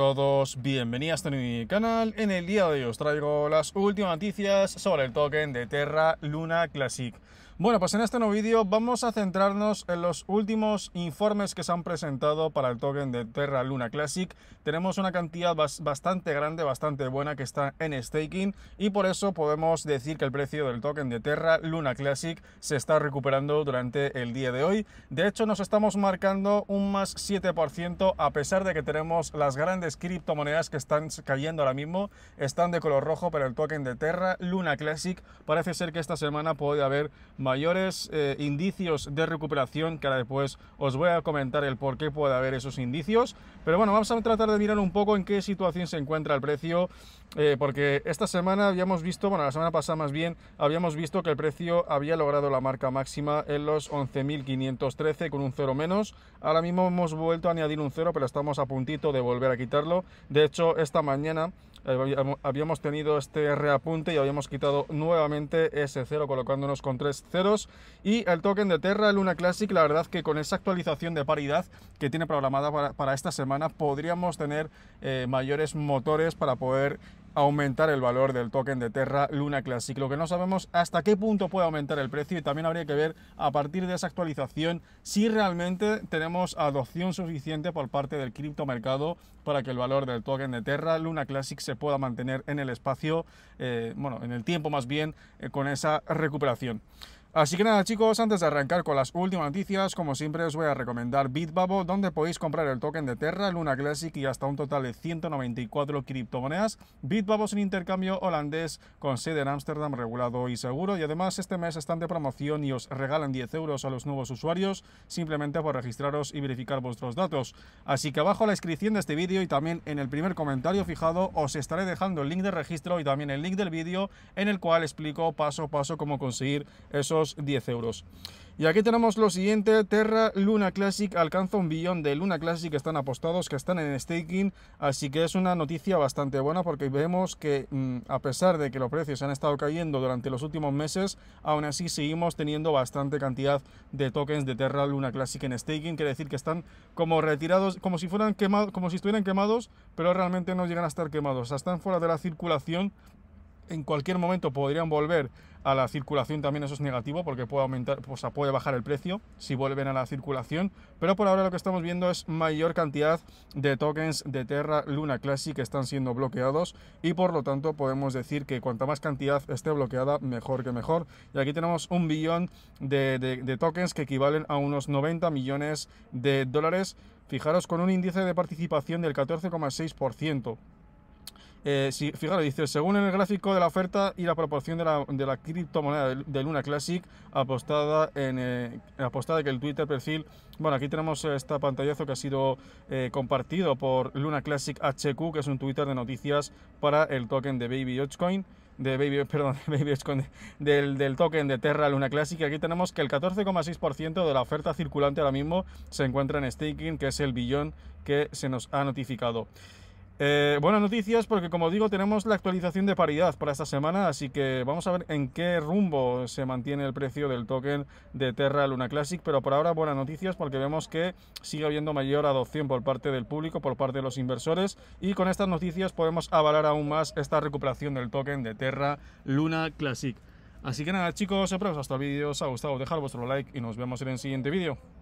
todos, bienvenidos a mi canal. En el día de hoy os traigo las últimas noticias sobre el token de Terra Luna Classic. Bueno, pues en este nuevo vídeo vamos a centrarnos en los últimos informes que se han presentado para el token de Terra Luna Classic. Tenemos una cantidad bastante grande, bastante buena que está en staking y por eso podemos decir que el precio del token de Terra Luna Classic se está recuperando durante el día de hoy. De hecho, nos estamos marcando un más 7% a pesar de que tenemos las grandes criptomonedas que están cayendo ahora mismo están de color rojo pero el token de Terra. Luna Classic parece ser que esta semana puede haber mayores eh, indicios de recuperación que ahora después os voy a comentar el por qué puede haber esos indicios. Pero bueno, vamos a tratar de mirar un poco en qué situación se encuentra el precio eh, porque esta semana habíamos visto, bueno, la semana pasada más bien, habíamos visto que el precio había logrado la marca máxima en los 11.513 con un cero menos. Ahora mismo hemos vuelto a añadir un cero, pero estamos a puntito de volver a quitar de hecho, esta mañana eh, habíamos tenido este reapunte y habíamos quitado nuevamente ese cero colocándonos con tres ceros y el token de Terra Luna Classic la verdad que con esa actualización de paridad que tiene programada para, esta semana podríamos tener eh, mayores motores para poder aumentar el valor del token de Terra Luna Classic. Lo que no sabemos hasta qué punto puede aumentar el precio y también habría que ver a partir de esa actualización si realmente tenemos adopción suficiente por parte del criptomercado para que el valor del token de Terra Luna Classic se pueda mantener en el espacio, eh, bueno, en el tiempo más bien, eh, con esa recuperación. Así que nada chicos, antes de arrancar con las últimas noticias, como siempre os voy a recomendar Bitbabo, donde podéis comprar el token de Terra, Luna Classic y hasta un total de 194 criptomonedas. Bitbabo es un intercambio holandés con sede en Ámsterdam regulado y seguro y además este mes están de promoción y os regalan 10 euros a los nuevos usuarios simplemente por registraros y verificar vuestros datos. Así que abajo en la descripción de este vídeo y también en el primer comentario fijado os estaré dejando el link de registro y también el link del vídeo en el cual explico paso a paso cómo conseguir esos 10 euros. Y aquí tenemos lo siguiente, Terra Luna Classic alcanza un billón de Luna Classic que están apostados, que están en staking, así que es una noticia bastante buena porque vemos que mm, a pesar de que los precios han estado cayendo durante los últimos meses, aún así seguimos teniendo bastante cantidad de tokens de Terra Luna Classic en staking, quiere decir que están como retirados, como si fueran quemados, como si estuvieran quemados, pero realmente no llegan a estar quemados, están fuera de la circulación en cualquier momento podrían volver a la circulación también eso es negativo porque puede aumentar, o sea, puede bajar el precio si vuelven a la circulación, pero por ahora lo que estamos viendo es mayor cantidad de tokens de Terra Luna Classic que están siendo bloqueados y por lo tanto podemos decir que cuanta más cantidad esté bloqueada, mejor que mejor. Y aquí tenemos un billón de, de tokens que equivalen a unos 90 millones de dólares, fijaros con un índice de participación del 14,6%. Eh, si, fijaros, dice, según el gráfico de la oferta y la proporción de la, de la criptomoneda de Luna Classic apostada en eh, apostada que el Twitter perfil, bueno, aquí tenemos esta pantallazo que ha sido eh, compartido por Luna Classic HQ, que es un Twitter de noticias para el token de Baby Dogecoin de Baby, perdón, Baby del, del, token de Terra Luna Classic. y Aquí tenemos que el 14,6% de la oferta circulante ahora mismo se encuentra en staking, que es el billón que se nos ha notificado. Eh, buenas noticias porque como digo tenemos la actualización de paridad para esta semana, así que vamos a ver en qué rumbo se mantiene el precio del token de Terra Luna Classic, pero por ahora buenas noticias porque vemos que sigue habiendo mayor adopción por parte del público, por parte de los inversores y con estas noticias podemos avalar aún más esta recuperación del token de Terra Luna Classic. Así que nada chicos, espero que os hasta el vídeo os ha gustado, dejad vuestro like y nos vemos en el siguiente vídeo.